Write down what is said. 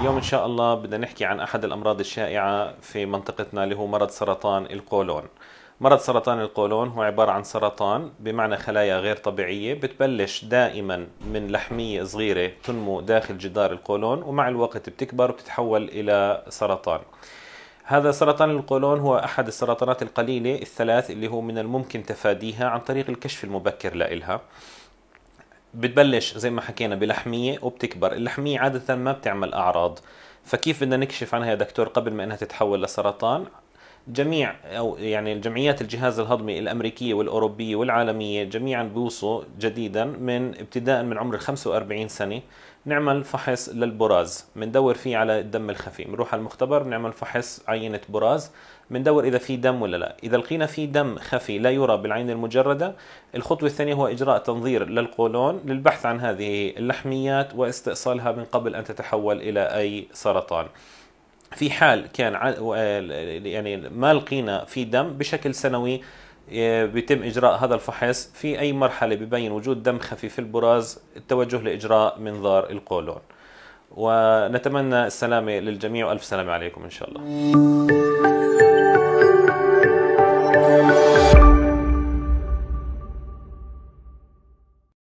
اليوم ان شاء الله بدنا نحكي عن احد الامراض الشائعه في منطقتنا اللي هو مرض سرطان القولون مرض سرطان القولون هو عباره عن سرطان بمعنى خلايا غير طبيعيه بتبلش دائما من لحميه صغيره تنمو داخل جدار القولون ومع الوقت بتكبر وبتتحول الى سرطان هذا سرطان القولون هو احد السرطانات القليله الثلاث اللي هو من الممكن تفاديها عن طريق الكشف المبكر لها بتبلش زي ما حكينا بلحميه وبتكبر اللحميه عاده ما بتعمل اعراض فكيف بدنا نكشف عنها يا دكتور قبل ما انها تتحول لسرطان جميع او يعني الجمعيات الجهاز الهضمي الامريكيه والاوروبيه والعالميه جميعا بوصوا جديدا من ابتداء من عمر 45 سنه نعمل فحص للبراز بندور فيه على الدم الخفي بنروح على المختبر بنعمل فحص عينه براز بندور اذا في دم ولا لا اذا لقينا في دم خفي لا يرى بالعين المجرده الخطوه الثانيه هو اجراء تنظير للقولون للبحث عن هذه اللحميات واستئصالها من قبل ان تتحول الى اي سرطان في حال كان آه، يعني ما لقينا في دم بشكل سنوي آه، بيتم اجراء هذا الفحص في اي مرحله ببين وجود دم خفيف في البراز التوجه لاجراء منظار القولون ونتمنى السلامه للجميع والف سلامه عليكم ان شاء الله